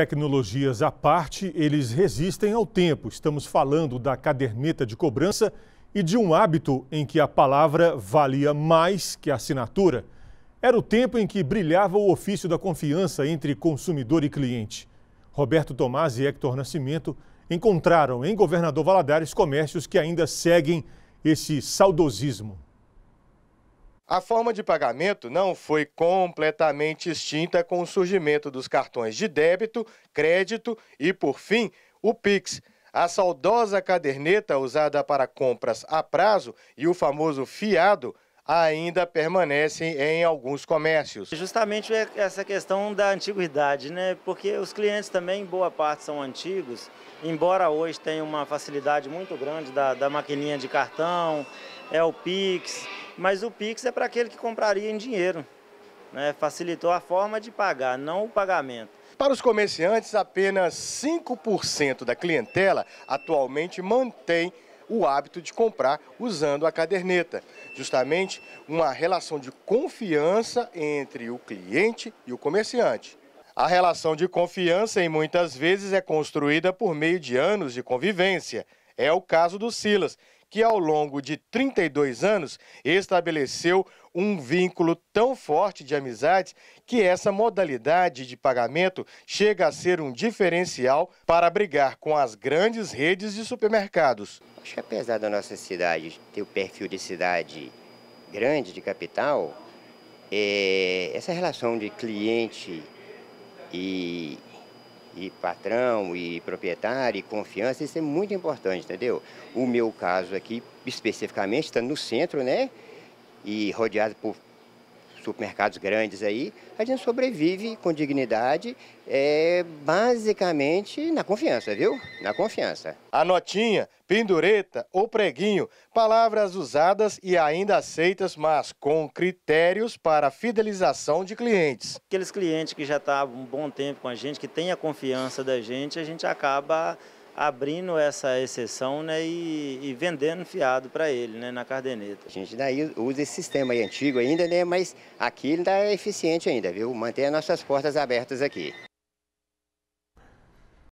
Tecnologias à parte, eles resistem ao tempo. Estamos falando da caderneta de cobrança e de um hábito em que a palavra valia mais que a assinatura. Era o tempo em que brilhava o ofício da confiança entre consumidor e cliente. Roberto Tomás e Hector Nascimento encontraram em Governador Valadares comércios que ainda seguem esse saudosismo. A forma de pagamento não foi completamente extinta com o surgimento dos cartões de débito, crédito e, por fim, o Pix. A saudosa caderneta usada para compras a prazo e o famoso fiado ainda permanecem em alguns comércios. Justamente é essa questão da antiguidade, né? Porque os clientes também, em boa parte, são antigos, embora hoje tenha uma facilidade muito grande da, da maquininha de cartão, é o Pix, mas o Pix é para aquele que compraria em dinheiro. Né? Facilitou a forma de pagar, não o pagamento. Para os comerciantes, apenas 5% da clientela atualmente mantém o hábito de comprar usando a caderneta. Justamente uma relação de confiança entre o cliente e o comerciante. A relação de confiança, em muitas vezes, é construída por meio de anos de convivência. É o caso do Silas, que ao longo de 32 anos estabeleceu um vínculo tão forte de amizades que essa modalidade de pagamento chega a ser um diferencial para brigar com as grandes redes de supermercados. Acho que apesar da nossa cidade ter o perfil de cidade grande, de capital, é, essa relação de cliente e, e patrão e proprietário e confiança, isso é muito importante, entendeu? O meu caso aqui, especificamente, está no centro, né? E rodeado por supermercados grandes aí, a gente sobrevive com dignidade, é, basicamente na confiança, viu? Na confiança. A notinha, pendureta ou preguinho, palavras usadas e ainda aceitas, mas com critérios para fidelização de clientes. Aqueles clientes que já estão tá um bom tempo com a gente, que tem a confiança da gente, a gente acaba abrindo essa exceção né, e, e vendendo fiado para ele né, na cardeneta. A gente daí usa esse sistema antigo ainda, né, mas aqui ele é eficiente ainda, viu? Mantém as nossas portas abertas aqui.